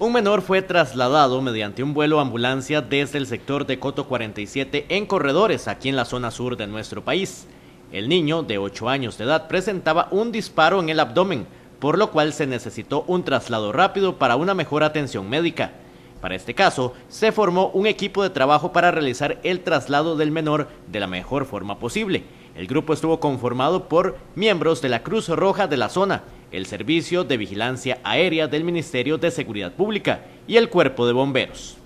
Un menor fue trasladado mediante un vuelo ambulancia desde el sector de Coto 47 en corredores aquí en la zona sur de nuestro país. El niño, de 8 años de edad, presentaba un disparo en el abdomen, por lo cual se necesitó un traslado rápido para una mejor atención médica. Para este caso, se formó un equipo de trabajo para realizar el traslado del menor de la mejor forma posible. El grupo estuvo conformado por miembros de la Cruz Roja de la zona, el Servicio de Vigilancia Aérea del Ministerio de Seguridad Pública y el Cuerpo de Bomberos.